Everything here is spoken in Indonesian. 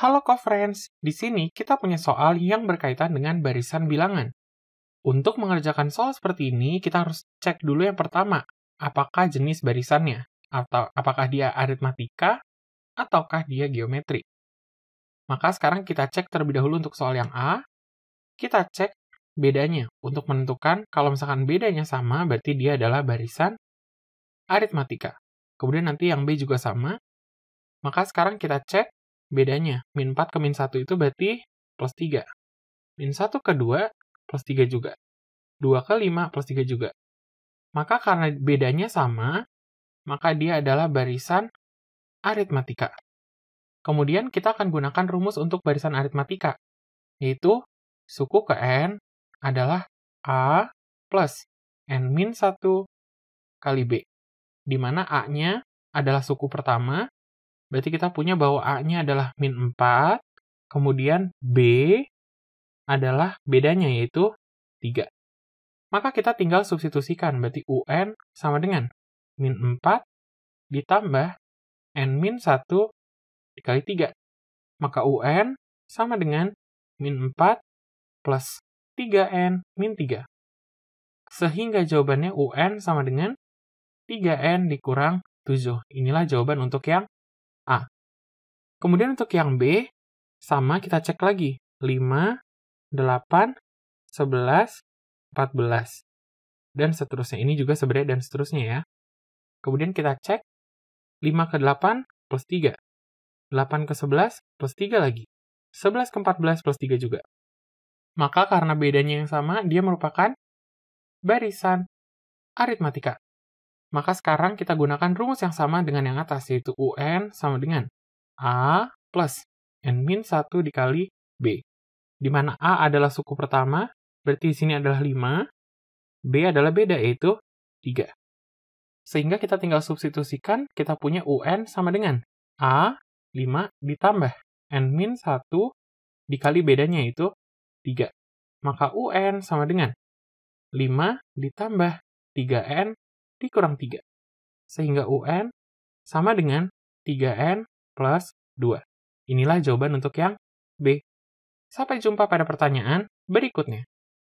Halo co-friends, di sini kita punya soal yang berkaitan dengan barisan bilangan. Untuk mengerjakan soal seperti ini, kita harus cek dulu yang pertama, apakah jenis barisannya, atau apakah dia aritmatika, ataukah dia geometri. Maka sekarang kita cek terlebih dahulu untuk soal yang A, kita cek bedanya untuk menentukan kalau misalkan bedanya sama, berarti dia adalah barisan aritmatika. Kemudian nanti yang B juga sama, maka sekarang kita cek bedanya. Min 4 ke min 1 itu berarti plus 3. Min 1 ke 2 plus 3 juga. 2 ke 5 plus 3 juga. Maka karena bedanya sama, maka dia adalah barisan aritmatika. Kemudian kita akan gunakan rumus untuk barisan aritmatika, yaitu suku ke n adalah a plus n min 1 kali b, di mana a-nya adalah suku pertama, Berarti kita punya bahwa A-nya adalah min 4, kemudian B adalah bedanya yaitu 3. Maka kita tinggal substitusikan, berarti UN sama dengan min 4 ditambah N min 1 dikali 3. Maka UN sama dengan min 4 plus 3N min 3. Sehingga jawabannya UN sama dengan 3N dikurang 7. Inilah jawaban untuk yang A. Kemudian untuk yang B, sama kita cek lagi. 5, 8, 11, 14, dan seterusnya. Ini juga sebenarnya dan seterusnya ya. Kemudian kita cek 5 ke 8 plus 3. 8 ke 11 plus 3 lagi. 11 ke 14 plus 3 juga. Maka karena bedanya yang sama, dia merupakan barisan aritmatika. Maka sekarang kita gunakan rumus yang sama dengan yang atas, yaitu UN sama dengan A plus N-1 min dikali B. Di mana A adalah suku pertama, berarti di sini adalah 5. B adalah beda, yaitu 3. Sehingga kita tinggal substitusikan, kita punya UN sama dengan A 5 ditambah N-1 min dikali bedanya yaitu 3. Maka UN sama dengan 5 ditambah 3N dikurang 3. Sehingga UN sama dengan 3N plus 2. Inilah jawaban untuk yang B. Sampai jumpa pada pertanyaan berikutnya.